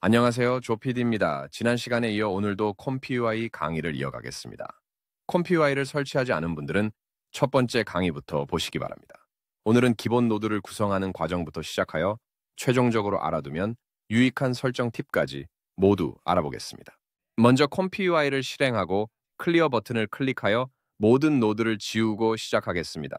안녕하세요. 조피디입니다. 지난 시간에 이어 오늘도 컴피와이 강의를 이어가겠습니다. 컴피와이를 설치하지 않은 분들은 첫 번째 강의부터 보시기 바랍니다. 오늘은 기본 노드를 구성하는 과정부터 시작하여 최종적으로 알아두면 유익한 설정 팁까지 모두 알아보겠습니다. 먼저 컴피와이를 실행하고 클리어 버튼을 클릭하여 모든 노드를 지우고 시작하겠습니다.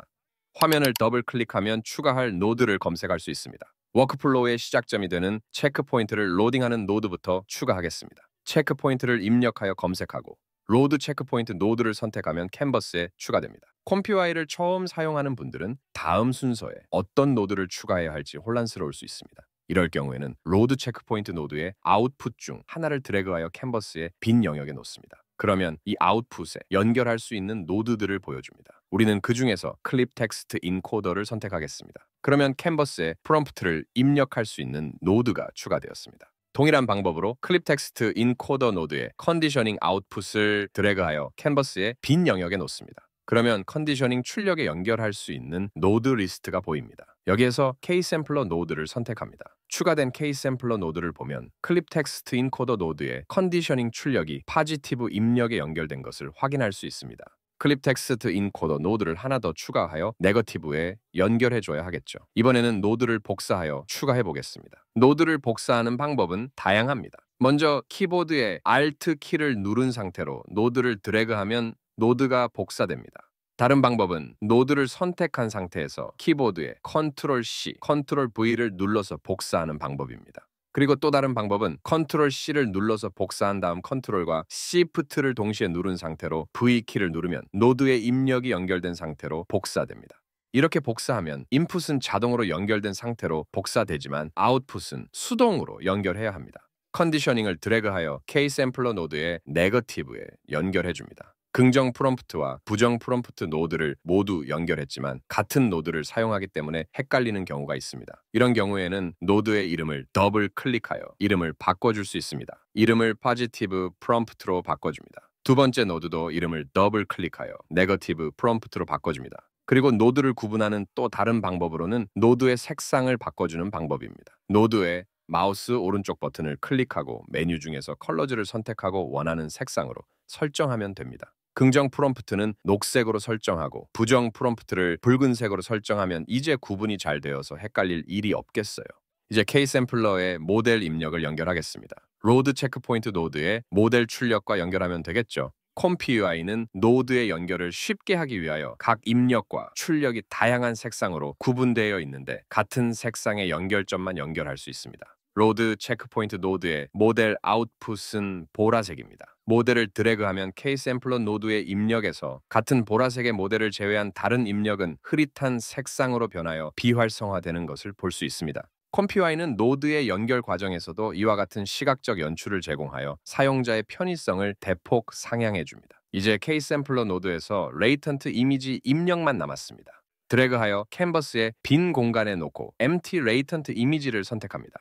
화면을 더블 클릭하면 추가할 노드를 검색할 수 있습니다. 워크플로우의 시작점이 되는 체크포인트를 로딩하는 노드부터 추가하겠습니다. 체크포인트를 입력하여 검색하고 로드 체크포인트 노드를 선택하면 캔버스에 추가됩니다. 컴피와이를 처음 사용하는 분들은 다음 순서에 어떤 노드를 추가해야 할지 혼란스러울 수 있습니다. 이럴 경우에는 로드 체크포인트 노드의 아웃풋 중 하나를 드래그하여 캔버스의 빈 영역에 놓습니다. 그러면 이 아웃풋에 연결할 수 있는 노드들을 보여줍니다. 우리는 그 중에서 클립 텍스트 인코더를 선택하겠습니다. 그러면 캔버스에 프롬프트를 입력할 수 있는 노드가 추가되었습니다. 동일한 방법으로 클립 텍스트 인코더 노드에 컨디셔닝 아웃풋을 드래그하여 캔버스의 빈 영역에 놓습니다. 그러면 컨디셔닝 출력에 연결할 수 있는 노드 리스트가 보입니다. 여기에서 K-샘플러 노드를 선택합니다. 추가된 K-샘플러 노드를 보면 클립 텍스트 인코더 노드에 컨디셔닝 출력이 파지티브 입력에 연결된 것을 확인할 수 있습니다. 클립 텍스트 인코더 노드를 하나 더 추가하여 네거티브에 연결해줘야 하겠죠. 이번에는 노드를 복사하여 추가해 보겠습니다. 노드를 복사하는 방법은 다양합니다. 먼저 키보드에 Alt 키를 누른 상태로 노드를 드래그하면 노드가 복사됩니다. 다른 방법은 노드를 선택한 상태에서 키보드에 Ctrl C, Ctrl V를 눌러서 복사하는 방법입니다. 그리고 또 다른 방법은 컨트롤 C를 눌러서 복사한 다음 컨트롤과 Shift를 동시에 누른 상태로 V키를 누르면 노드의 입력이 연결된 상태로 복사됩니다. 이렇게 복사하면 인풋은 자동으로 연결된 상태로 복사되지만 아웃풋은 수동으로 연결해야 합니다. 컨디셔닝을 드래그하여 K 샘플러 노드의 네거티브에 연결해줍니다. 긍정 프롬프트와 부정 프롬프트 노드를 모두 연결했지만 같은 노드를 사용하기 때문에 헷갈리는 경우가 있습니다. 이런 경우에는 노드의 이름을 더블 클릭하여 이름을 바꿔줄 수 있습니다. 이름을 p 지티브프롬프트로 바꿔줍니다. 두 번째 노드도 이름을 더블 클릭하여 네거티브 프롬프트로 바꿔줍니다. 그리고 노드를 구분하는 또 다른 방법으로는 노드의 색상을 바꿔주는 방법입니다. 노드의 마우스 오른쪽 버튼을 클릭하고 메뉴 중에서 컬러즈를 선택하고 원하는 색상으로 설정하면 됩니다. 긍정 프롬프트는 녹색으로 설정하고 부정 프롬프트를 붉은색으로 설정하면 이제 구분이 잘 되어서 헷갈릴 일이 없겠어요. 이제 K-샘플러의 모델 입력을 연결하겠습니다. 로드 체크포인트 노드에 모델 출력과 연결하면 되겠죠. 컴피UI는 노드의 연결을 쉽게 하기 위하여 각 입력과 출력이 다양한 색상으로 구분되어 있는데 같은 색상의 연결점만 연결할 수 있습니다. 로드 체크포인트 노드의 모델 아웃풋은 보라색입니다. 모델을 드래그하면 K-샘플러 노드의 입력에서 같은 보라색의 모델을 제외한 다른 입력은 흐릿한 색상으로 변하여 비활성화되는 것을 볼 수 있습니다. 컴퓨와이는 노드의 연결 과정에서도 이와 같은 시각적 연출을 제공하여 사용자의 편의성을 대폭 상향해줍니다. 이제 K-샘플러 노드에서 레이턴트 이미지 입력만 남았습니다. 드래그하여 캔버스에 빈 공간에 놓고 MT 레이턴트 이미지를 선택합니다.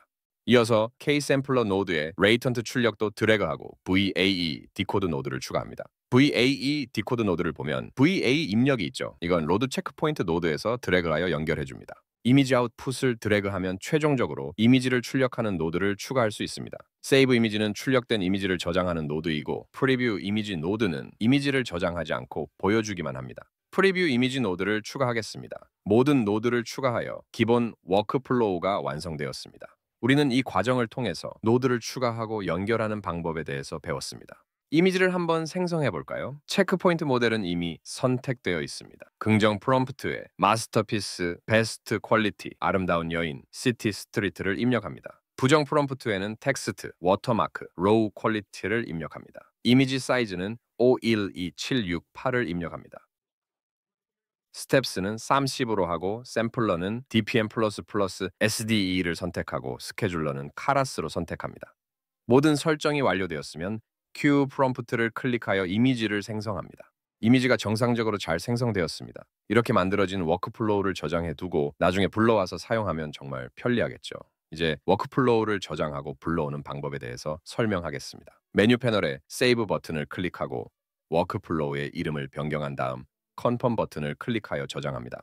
이어서 K-샘플러 노드에 레이턴트 출력도 드래그하고 VAE 디코드 노드를 추가합니다. VAE 디코드 노드를 보면 VA e 입력이 있죠. 이건 로드 체크포인트 노드에서 드래그하여 연결해줍니다. 이미지 아웃풋을 드래그하면 최종적으로 이미지를 출력하는 노드를 추가할 수 있습니다. 세이브 이미지는 출력된 이미지를 저장하는 노드이고 프리뷰 이미지 노드는 이미지를 저장하지 않고 보여주기만 합니다. 프리뷰 이미지 노드를 추가하겠습니다. 모든 노드를 추가하여 기본 워크플로우가 완성되었습니다. 우리는 이 과정을 통해서 노드를 추가하고 연결하는 방법에 대해서 배웠습니다. 이미지를 한번 생성해 볼까요? 체크포인트 모델은 이미 선택되어 있습니다. 긍정 프롬프트에 마스터피스, 베스트 퀄리티, 아름다운 여인, 시티 스트리트를 입력합니다. 부정 프롬프트에는 텍스트, 워터마크, 로우 퀄리티를 입력합니다. 이미지 사이즈는 51276 8을 입력합니다. 스텝스는 30으로 하고 샘플러는 DPM++ SDE를 선택하고 스케줄러는 카라스로 선택합니다. 모든 설정이 완료되었으면 Q 프롬프트를 클릭하여 이미지를 생성합니다. 이미지가 정상적으로 잘 생성되었습니다. 이렇게 만들어진 워크플로우를 저장해 두고 나중에 불러와서 사용하면 정말 편리하겠죠. 이제 워크플로우를 저장하고 불러오는 방법에 대해서 설명하겠습니다. 메뉴 패널에 세이브 버튼을 클릭하고 워크플로우의 이름을 변경한 다음 컨펌 버튼을 클릭하여 저장합니다.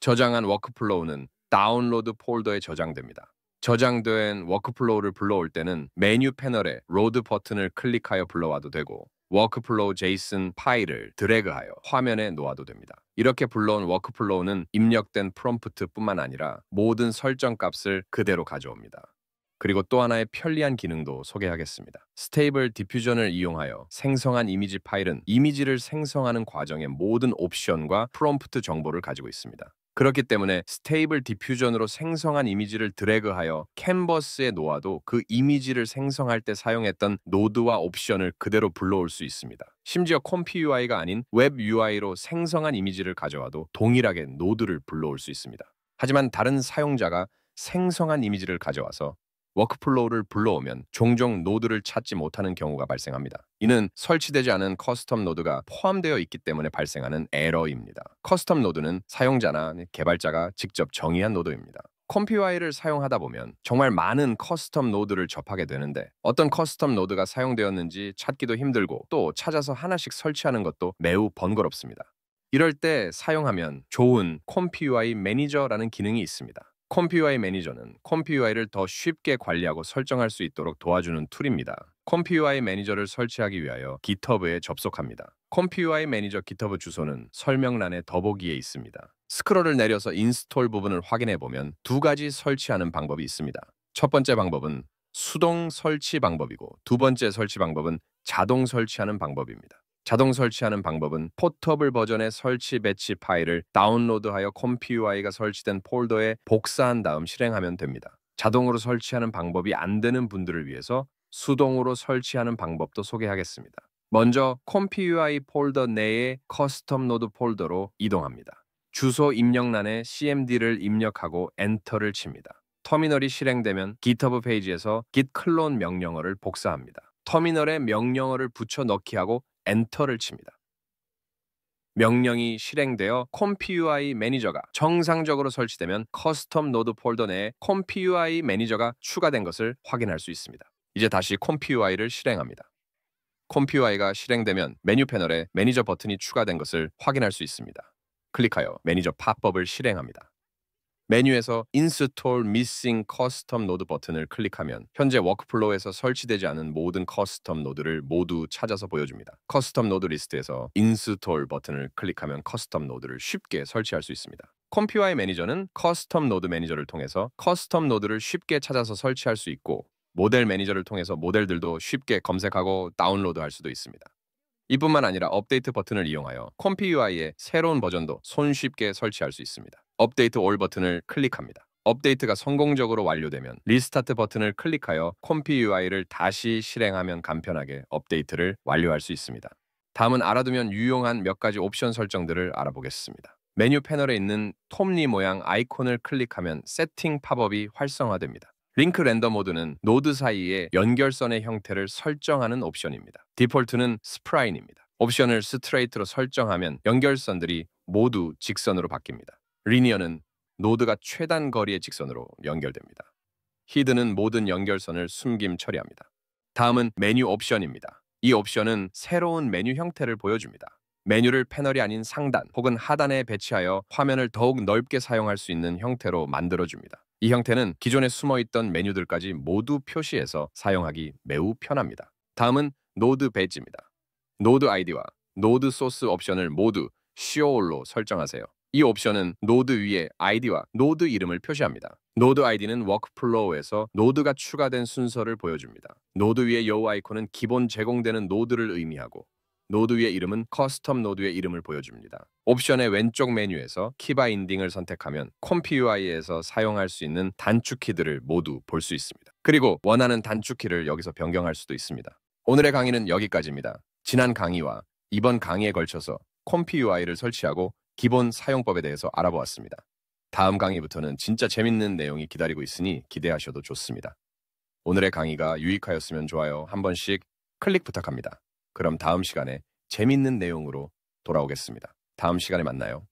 저장한 워크플로우는 다운로드 폴더에 저장됩니다. 저장된 워크플로우를 불러올 때는 메뉴 패널에 로드 버튼을 클릭하여 불러와도 되고 워크플로우 JSON 파일을 드래그하여 화면에 놓아도 됩니다. 이렇게 불러온 워크플로우는 입력된 프롬프트뿐만 아니라 모든 설정 값을 그대로 가져옵니다. 그리고 또 하나의 편리한 기능도 소개하겠습니다. 스테이블 디퓨전을 이용하여 생성한 이미지 파일은 이미지를 생성하는 과정의 모든 옵션과 프롬프트 정보를 가지고 있습니다. 그렇기 때문에 스테이블 디퓨전으로 생성한 이미지를 드래그하여 캔버스에 놓아도 그 이미지를 생성할 때 사용했던 노드와 옵션을 그대로 불러올 수 있습니다. 심지어 컴퓨 UI가 아닌 웹 UI로 생성한 이미지를 가져와도 동일하게 노드를 불러올 수 있습니다. 하지만 다른 사용자가 생성한 이미지를 가져와서 워크플로우를 불러오면 종종 노드를 찾지 못하는 경우가 발생합니다. 이는 설치되지 않은 커스텀 노드가 포함되어 있기 때문에 발생하는 에러입니다. 커스텀 노드는 사용자나 개발자가 직접 정의한 노드입니다. 컴피와이를 사용하다 보면 정말 많은 커스텀 노드를 접하게 되는데 어떤 커스텀 노드가 사용되었는지 찾기도 힘들고 또 찾아서 하나씩 설치하는 것도 매우 번거롭습니다. 이럴 때 사용하면 좋은 컴피와이 매니저라는 기능이 있습니다. 컴퓨아이 매니저는 컴퓨아이를 더 쉽게 관리하고 설정할 수 있도록 도와주는 툴입니다. 컴퓨아이 매니저를 설치하기 위하여 GitHub에 접속합니다. 컴퓨아이 매니저 GitHub 주소는 설명란의 더보기에 있습니다. 스크롤을 내려서 인스톨 부분을 확인해보면 두 가지 설치하는 방법이 있습니다. 첫 번째 방법은 수동 설치 방법이고 두 번째 설치 방법은 자동 설치하는 방법입니다. 자동 설치하는 방법은 포터블 버전의 설치 배치 파일을 다운로드하여 컴퓨 u i 가 설치된 폴더에 복사한 다음 실행하면 됩니다. 자동으로 설치하는 방법이 안 되는 분들을 위해서 수동으로 설치하는 방법도 소개하겠습니다. 먼저 컴퓨 u i 폴더 내에 커스텀 노드 폴더로 이동합니다. 주소 입력란에 cmd를 입력하고 엔터를 칩니다. 터미널이 실행되면 GitHub 페이지에서 git 클론 명령어를 복사합니다. 터미널에 명령어를 붙여 넣기하고 엔터를 칩니다. 명령이 실행되어 콤피UI 매니저가 정상적으로 설치되면 커스텀 노드 폴더 내에 콤피UI 매니저가 추가된 것을 확인할 수 있습니다. 이제 다시 콤피UI를 실행합니다. 콤피UI가 실행되면 메뉴 패널에 매니저 버튼이 추가된 것을 확인할 수 있습니다. 클릭하여 매니저 팝업을 실행합니다. 메뉴에서 Install Missing Custom Node 버튼을 클릭하면 현재 워크플로우에서 설치되지 않은 모든 커스텀 노드를 모두 찾아서 보여줍니다. 커스텀 노드 리스트에서 Install 버튼을 클릭하면 커스텀 노드를 쉽게 설치할 수 있습니다. 컴퓨와의 매니저는 커스텀 노드 매니저를 통해서 커스텀 노드를 쉽게 찾아서 설치할 수 있고 모델 매니저를 통해서 모델들도 쉽게 검색하고 다운로드할 수도 있습니다. 이뿐만 아니라 업데이트 버튼을 이용하여 컴피 와 i 의 새로운 버전도 손쉽게 설치할 수 있습니다. 업데이트 올 버튼을 클릭합니다. 업데이트가 성공적으로 완료되면 리스타트 버튼을 클릭하여 컴피 UI를 다시 실행하면 간편하게 업데이트를 완료할 수 있습니다. 다음은 알아두면 유용한 몇 가지 옵션 설정들을 알아보겠습니다. 메뉴 패널에 있는 톱니 모양 아이콘을 클릭하면 세팅 팝업이 활성화됩니다. 링크 렌더 모드는 노드 사이에 연결선의 형태를 설정하는 옵션입니다. 디폴트는 스프라인입니다. 옵션을 스트레이트로 설정하면 연결선들이 모두 직선으로 바뀝니다. 리니어는 노드가 최단 거리의 직선으로 연결됩니다. 히드는 모든 연결선을 숨김 처리합니다. 다음은 메뉴 옵션입니다. 이 옵션은 새로운 메뉴 형태를 보여줍니다. 메뉴를 패널이 아닌 상단 혹은 하단에 배치하여 화면을 더욱 넓게 사용할 수 있는 형태로 만들어줍니다. 이 형태는 기존에 숨어있던 메뉴들까지 모두 표시해서 사용하기 매우 편합니다. 다음은 노드 배지입니다. 노드 아이디와 노드 소스 옵션을 모두 쉬어올로 설정하세요. 이 옵션은 노드 위에 아이디와 노드 이름을 표시합니다. 노드 아이디는 워크플로우에서 노드가 추가된 순서를 보여줍니다. 노드 위의 여우 아이콘은 기본 제공되는 노드를 의미하고 노드 위의 이름은 커스텀 노드의 이름을 보여줍니다. 옵션의 왼쪽 메뉴에서 키바인딩을 선택하면 컴피UI에서 사용할 수 있는 단축키들을 모두 볼 수 있습니다. 그리고 원하는 단축키를 여기서 변경할 수도 있습니다. 오늘의 강의는 여기까지입니다. 지난 강의와 이번 강의에 걸쳐서 컴피UI를 설치하고 기본 사용법에 대해서 알아보았습니다. 다음 강의부터는 진짜 재밌는 내용이 기다리고 있으니 기대하셔도 좋습니다. 오늘의 강의가 유익하였으면 좋아요 한 번씩 클릭 부탁합니다. 그럼 다음 시간에 재밌는 내용으로 돌아오겠습니다. 다음 시간에 만나요.